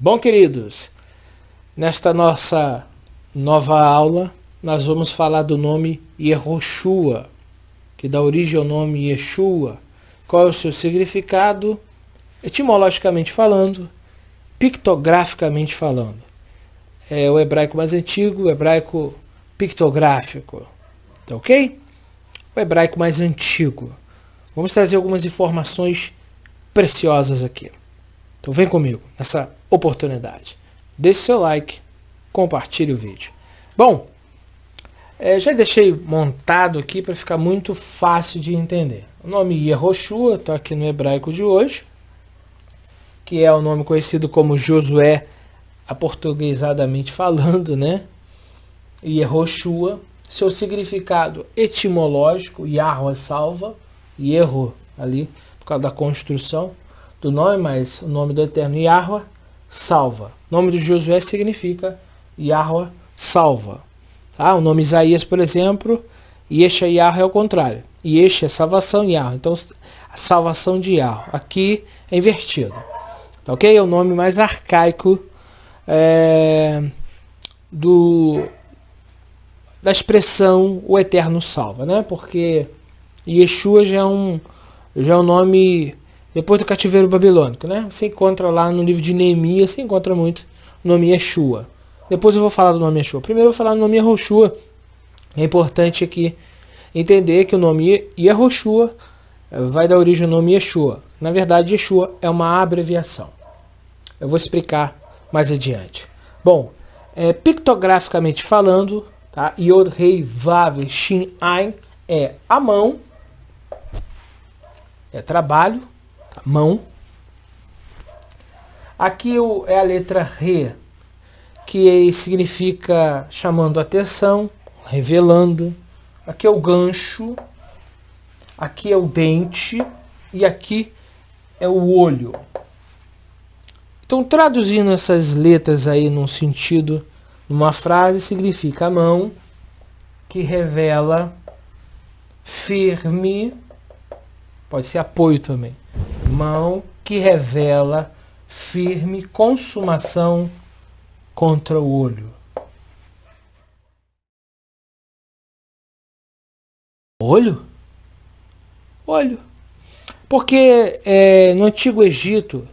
Bom, queridos, nesta nossa nova aula, nós vamos falar do nome Yehoshua, que dá origem ao nome Yeshua. Qual é o seu significado? Etimologicamente falando, pictograficamente falando. É o hebraico mais antigo, o hebraico pictográfico. Tá ok? O hebraico mais antigo. Vamos trazer algumas informações preciosas aqui. Então vem comigo nessa oportunidade. Deixe seu like, compartilhe o vídeo. Bom, é, já deixei montado aqui para ficar muito fácil de entender. O nome Yehoshua está aqui no hebraico de hoje, que é o nome conhecido como Josué, aportuguesadamente falando, né? Yehoshua, seu significado etimológico, Yahweh salva, Yerro ali, por causa da construção, do nome, mas o nome do Eterno Yahweh salva. O nome de Josué significa Yahweh salva. Tá? O nome Isaías, por exemplo, Yesha Yahweh é o contrário. Yesha é salvação Yahweh. Então, a salvação de Yahweh. Aqui é invertido. Tá ok? É o nome mais arcaico é, do da expressão o eterno salva, né? Porque Yeshua já é um já é um nome depois do cativeiro babilônico, né? Você encontra lá no livro de Neemias, você encontra muito o nome Yeshua. Depois eu vou falar do nome Yeshua. Primeiro eu vou falar do nome Eshua. É importante aqui entender que o nome Yehoshua eh, vai dar origem ao nome Yeshua. Na verdade, Yeshua é uma abreviação. Eu vou explicar mais adiante. Bom, é, pictograficamente falando, tá? Yod, Rei, Vav, Shin, Ain é a mão, é trabalho, mão. Aqui é a letra Re, que significa chamando atenção, revelando. Aqui é o gancho, aqui é o dente e aqui é o olho. Então, traduzindo essas letras aí num sentido, numa frase, significa a mão que revela, firme, pode ser apoio também. Mão que revela firme consumação contra o olho. Olho? Olho. Porque é, no Antigo Egito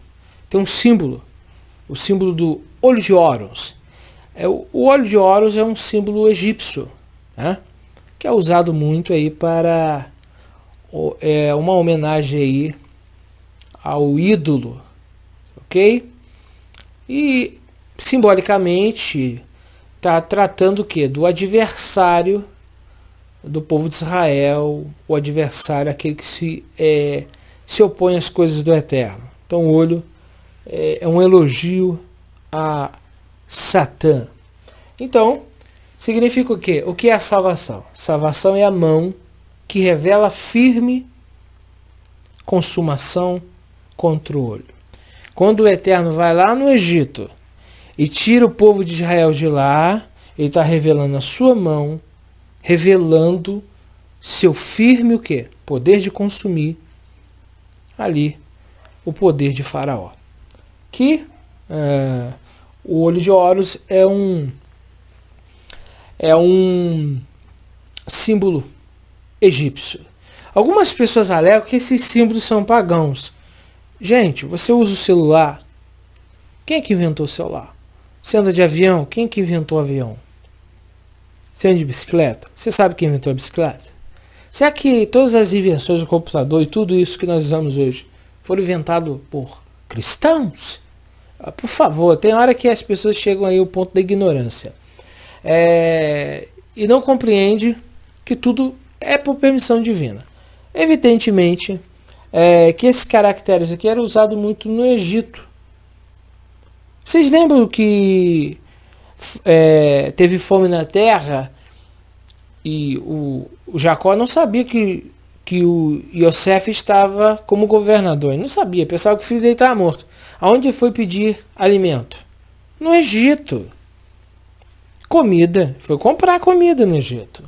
tem um símbolo, o símbolo do olho de Horus. É, o olho de Horus é um símbolo egípcio, né? que é usado muito aí para é, uma homenagem aí ao ídolo, ok? E simbolicamente está tratando o que? Do adversário do povo de Israel, o adversário, aquele que se, é, se opõe às coisas do Eterno. Então o olho é, é um elogio a Satã. Então, significa o quê? O que é a salvação? Salvação é a mão que revela firme consumação, controle. Quando o Eterno vai lá no Egito e tira o povo de Israel de lá, ele está revelando a sua mão, revelando seu firme o quê? Poder de consumir ali o poder de Faraó. Que é, o olho de Horus é um é um símbolo egípcio. Algumas pessoas alegam que esses símbolos são pagãos. Gente, você usa o celular? Quem é que inventou o celular? Você anda de avião? Quem é que inventou o avião? Você anda de bicicleta? Você sabe quem inventou a bicicleta? Será que todas as invenções do computador e tudo isso que nós usamos hoje foram inventados por cristãos? Ah, por favor, tem hora que as pessoas chegam aí ao ponto da ignorância. É, e não compreende que tudo é por permissão divina. Evidentemente é, que esses caracteres aqui eram usados muito no Egito. Vocês lembram que é, teve fome na terra e o, o Jacó não sabia que, que o Yosef estava como governador. Ele não sabia, pensava que o filho dele estava morto. Aonde foi pedir alimento? No Egito. Comida. Foi comprar comida no Egito.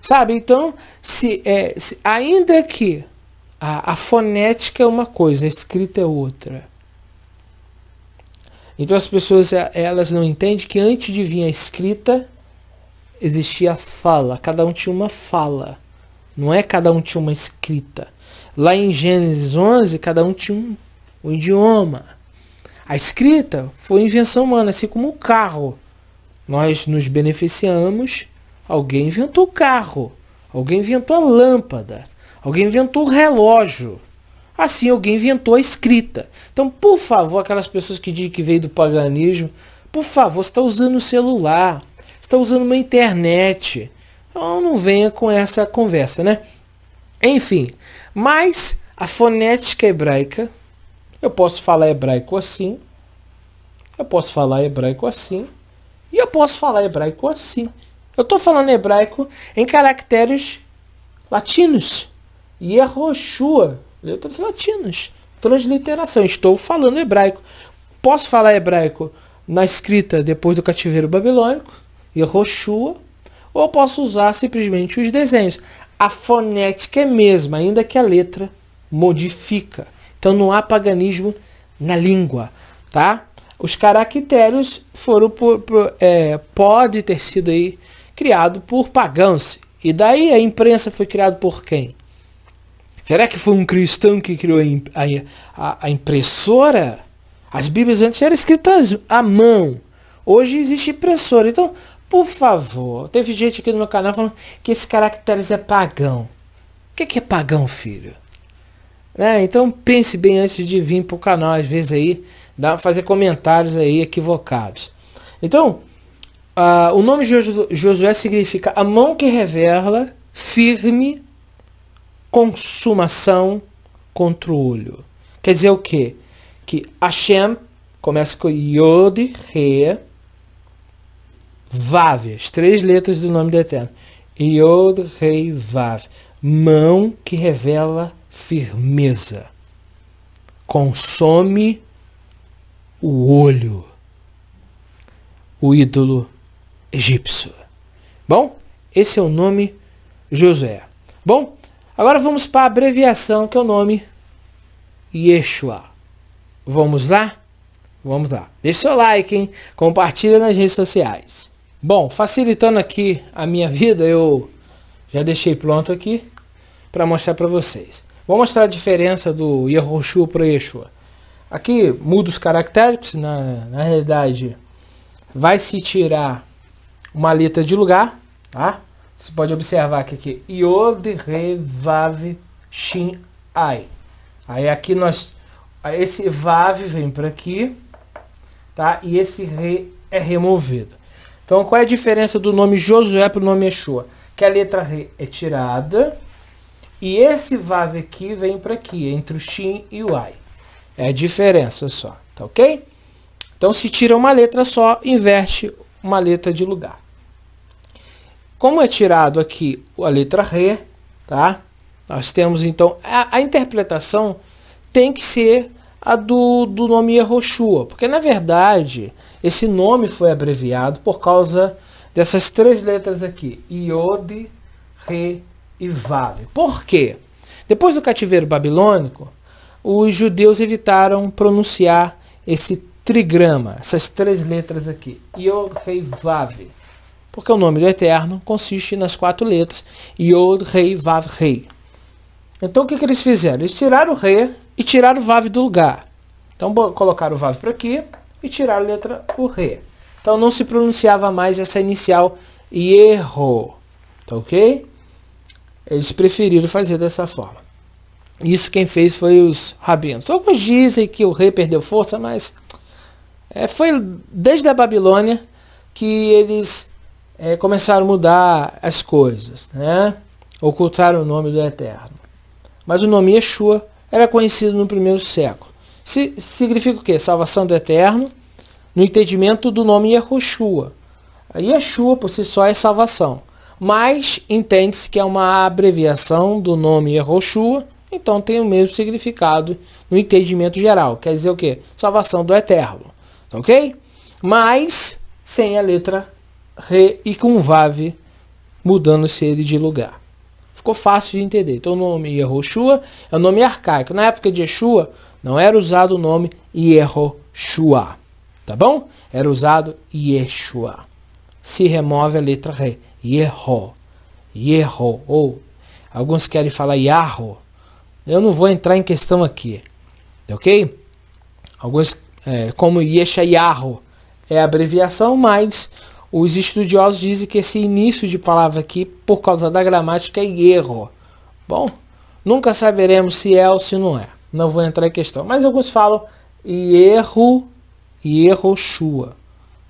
Sabe? Então, se, é, se ainda que a, a fonética é uma coisa, a escrita é outra. Então as pessoas é, elas não entendem que antes de vir a escrita existia a fala, cada um tinha uma fala. Não é cada um tinha uma escrita. Lá em Gênesis 11, cada um tinha um, um idioma. A escrita foi invenção humana, assim como o carro. Nós nos beneficiamos Alguém inventou o carro. Alguém inventou a lâmpada. Alguém inventou o relógio. Assim, alguém inventou a escrita. Então, por favor, aquelas pessoas que dizem que veio do paganismo, por favor, você está usando o celular, está usando uma internet. Então, não venha com essa conversa, né? Enfim, mas a fonética hebraica, eu posso falar hebraico assim, eu posso falar hebraico assim, e eu posso falar hebraico assim. Eu estou falando hebraico em caracteres latinos. Yehoshua, letras latinas, transliteração. Estou falando hebraico. Posso falar hebraico na escrita depois do cativeiro babilônico, Yehoshua, ou posso usar simplesmente os desenhos. A fonética é mesma, ainda que a letra modifica. Então não há paganismo na língua, tá? Os caracteres foram por, por, é, pode ter sido aí criado por pagãos. E daí a imprensa foi criada por quem? Será que foi um cristão que criou a, a, a impressora? As Bíblias antes eram escritas à mão. Hoje existe impressora. Então, por favor, teve gente aqui no meu canal falando que esse caracteres é pagão. O que, é que é pagão, filho? É, Então pense bem antes de vir para o canal, às vezes aí, dá, fazer comentários aí equivocados. Então, ah, o nome de Josué significa a mão que revela, firme, consumação, controle. Quer dizer o quê? Que Hashem começa com Yod, Re, Vav, as três letras do nome do Eterno. Yod, Re, Vav. Mão que revela firmeza. Consome o olho. O ídolo egípcio. Bom, esse é o nome Josué. Bom, agora vamos para a abreviação que é o nome Yeshua. Vamos lá? Vamos lá. Deixe seu like, hein? Compartilha nas redes sociais. Bom, facilitando aqui a minha vida, eu já deixei pronto aqui para mostrar para vocês. Vou mostrar a diferença do Yehoshua para Yeshua. Aqui muda os caracteres, na, né? na realidade vai se tirar uma letra de lugar, tá? Você pode observar que aqui, Yod, Re, Vav, Shin, Ai. Aí aqui nós, esse Vav vem para aqui, tá? E esse Re é removido. Então, qual é a diferença do nome Josué para o nome Yeshua? Que a letra Re é tirada e esse Vav aqui vem para aqui, entre o Shin e o Ai. É a diferença só, tá ok? Então, se tira uma letra só, inverte uma letra de lugar. Como é tirado aqui a letra R, tá? Nós temos então a, a interpretação tem que ser a do, do nome Yehoshua, porque na verdade esse nome foi abreviado por causa dessas três letras aqui, Iod, Re e Vav. Por quê? Depois do cativeiro babilônico, os judeus evitaram pronunciar esse trigrama, essas três letras aqui, Yod-Rei-Vav, porque o nome do Eterno consiste nas quatro letras, Yod-Rei-Vav-Rei. Então o que, que eles fizeram? Eles tiraram o rei e tiraram o Vav do lugar. Então colocaram o Vav para aqui e tiraram a letra o rei Então não se pronunciava mais essa inicial Yerro. Tá ok? Eles preferiram fazer dessa forma. Isso quem fez foi os rabinos. Alguns dizem que o rei perdeu força, mas é, foi desde a Babilônia que eles é, começaram a mudar as coisas, né? ocultaram o nome do Eterno. Mas o nome Yeshua era conhecido no primeiro século. Se, significa o quê? Salvação do Eterno, no entendimento do nome Yahushua. Yeshua por si só é salvação, mas entende-se que é uma abreviação do nome Yahushua, então tem o mesmo significado no entendimento geral. Quer dizer o quê? Salvação do Eterno ok? Mas sem a letra Re e com vave mudando-se ele de lugar. Ficou fácil de entender. Então o nome Yehoshua é um nome arcaico. Na época de Yeshua não era usado o nome Yehoshua. Tá bom? Era usado Yeshua. Se remove a letra Re. Yeho. Yeho. Ou alguns querem falar Yahoo. Eu não vou entrar em questão aqui. Ok? Alguns é, como Yeshayahu é a abreviação, mas os estudiosos dizem que esse início de palavra aqui, por causa da gramática, é erro. Bom, nunca saberemos se é ou se não é. Não vou entrar em questão. Mas alguns falam erro, Yehoshua.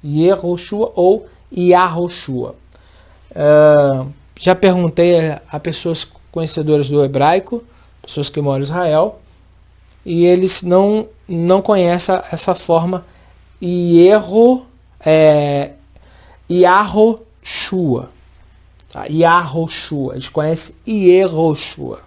Yehoshua ou Yahoshua. Uh, já perguntei a pessoas conhecedoras do hebraico, pessoas que moram em Israel, e eles não, não conhecem essa forma erro é, Yahoshua. Tá? Yahoshua. Eles conhecem Yehoshua.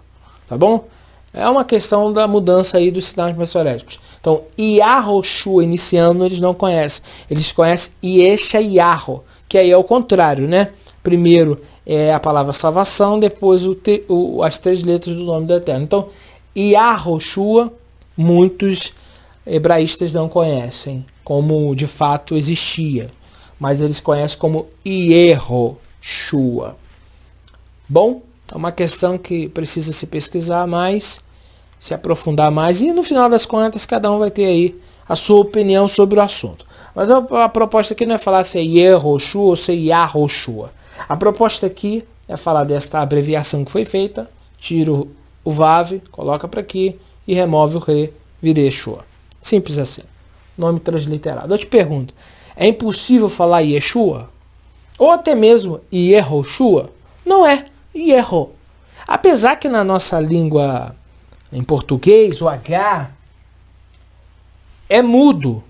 Tá bom? É uma questão da mudança aí dos sinais pressoréticos. Então, Yahoshua, iniciando, eles não conhecem. Eles conhecem Yesha Yaho, que aí é o contrário, né? Primeiro é a palavra salvação, depois o te, o, as três letras do nome do Eterno. Então, Yahoshua muitos hebraístas não conhecem como de fato existia, mas eles conhecem como ierro Bom, é uma questão que precisa se pesquisar mais, se aprofundar mais, e no final das contas cada um vai ter aí a sua opinião sobre o assunto. Mas a, a proposta aqui não é falar se é ierro ou se é yarro A proposta aqui é falar desta abreviação que foi feita, tiro o VAV, coloca para aqui, e remove o re, vira Simples assim. Nome transliterado. Eu te pergunto, é impossível falar Yeshua? Ou até mesmo Yehoshua? Não é. Yeho. Apesar que na nossa língua em português, o H é mudo.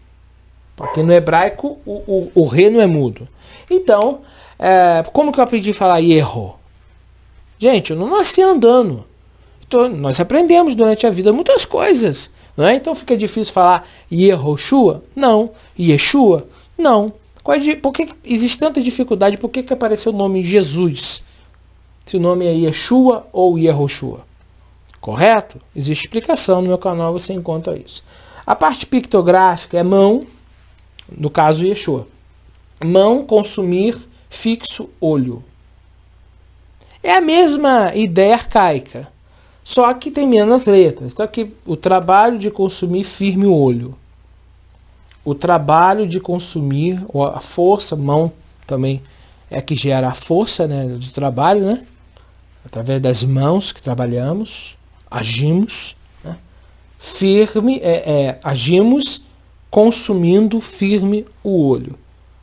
Porque no hebraico o, o, o não é mudo. Então, é, como que eu aprendi a falar erro? Gente, eu não nasci andando nós aprendemos durante a vida muitas coisas. Não é? Então fica difícil falar Yehoshua? Não. Yeshua? Não. É por que existe tanta dificuldade? Por que, que apareceu o nome Jesus? Se o nome é Yeshua ou Yehoshua? Correto? Existe explicação no meu canal, você encontra isso. A parte pictográfica é mão, no caso Yeshua. Mão, consumir, fixo, olho. É a mesma ideia arcaica. Só que tem menos letras. Então aqui o trabalho de consumir firme o olho. O trabalho de consumir, ou a força, mão também é que gera a força né, do trabalho, né? Através das mãos que trabalhamos, agimos. Né? Firme, é, é, agimos consumindo firme o olho.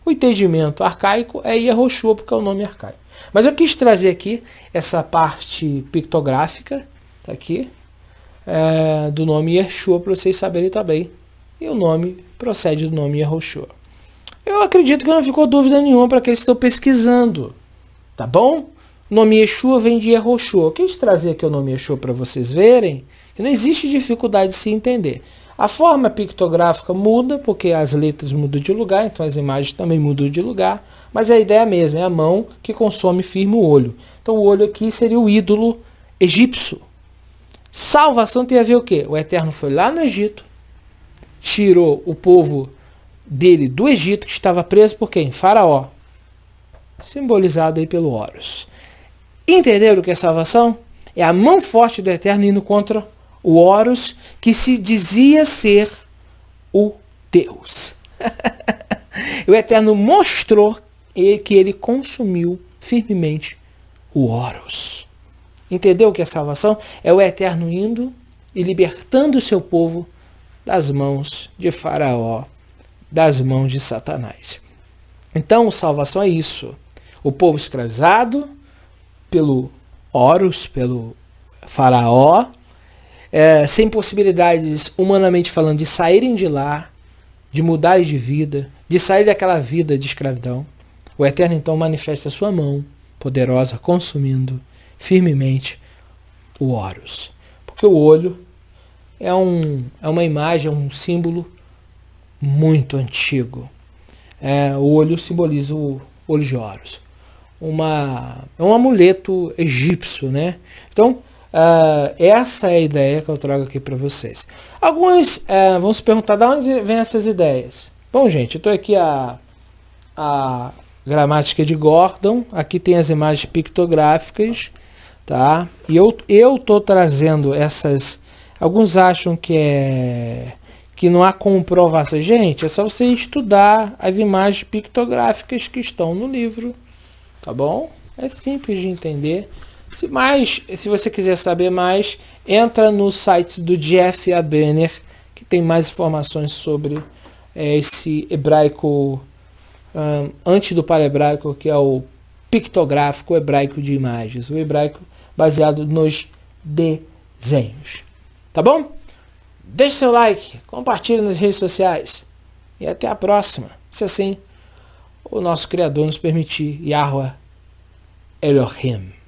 O entendimento arcaico é Yahoshua, porque é o nome arcaico. Mas eu quis trazer aqui essa parte pictográfica tá aqui, é, do nome Yeshua, para vocês saberem também. E o nome procede do nome Yehoshua. Eu acredito que não ficou dúvida nenhuma para aqueles que estão pesquisando, tá bom? O nome Yeshua vem de que Eu quis trazer aqui o nome Yeshua para vocês verem, não existe dificuldade de se entender. A forma pictográfica muda, porque as letras mudam de lugar, então as imagens também mudam de lugar, mas a ideia é a mesma, é a mão que consome firme o olho. Então o olho aqui seria o ídolo egípcio, Salvação tem a ver o quê? O Eterno foi lá no Egito, tirou o povo dele do Egito, que estava preso por quem? Faraó. Simbolizado aí pelo Horus. Entenderam o que é salvação? É a mão forte do Eterno indo contra o Horus, que se dizia ser o Deus. o Eterno mostrou que ele consumiu firmemente o Horus. Entendeu que a salvação é o Eterno indo e libertando o seu povo das mãos de Faraó, das mãos de Satanás. Então, salvação é isso. O povo escravizado pelo Horus, pelo Faraó, é, sem possibilidades, humanamente falando, de saírem de lá, de mudarem de vida, de sair daquela vida de escravidão. O Eterno então manifesta a sua mão poderosa, consumindo firmemente o Horus. Porque o olho é, um, é uma imagem, é um símbolo muito antigo. É, o olho simboliza o olho de Horus. Uma, é um amuleto egípcio, né? Então, uh, essa é a ideia que eu trago aqui para vocês. Alguns uh, vão se perguntar de onde vêm essas ideias. Bom, gente, eu estou aqui a, a gramática de Gordon. Aqui tem as imagens pictográficas tá? E eu eu tô trazendo essas alguns acham que é que não há comprovação. Gente, é só você estudar as imagens pictográficas que estão no livro, tá bom? É simples de entender. Se mais, se você quiser saber mais, entra no site do Jeff Banner, que tem mais informações sobre é, esse hebraico um, antes do para-hebraico, que é o pictográfico hebraico de imagens. O hebraico baseado nos desenhos. Tá bom? Deixe seu like, compartilhe nas redes sociais e até a próxima, se assim o nosso Criador nos permitir. Yahweh Elohim.